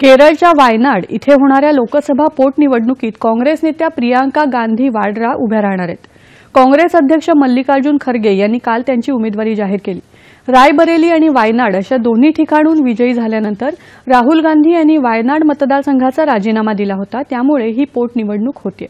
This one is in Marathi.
केरळच्या वायनाड इथे होणाऱ्या लोकसभा पोटनिवडणुकीत काँग्रेस नेत्या प्रियांका गांधी वाड्रा उभ्या राहणार आहेत काँग्रेस अध्यक्ष मल्लिकार्जुन खरगे यांनी काल त्यांची उमेदवारी जाहीर केली रायबरेली आणि वायनाड अशा दोन्ही ठिकाणून विजयी झाल्यानंतर राहुल गांधी यांनी वायनाड मतदारसंघाचा राजीनामा दिला होता त्यामुळे ही पोटनिवडणूक होती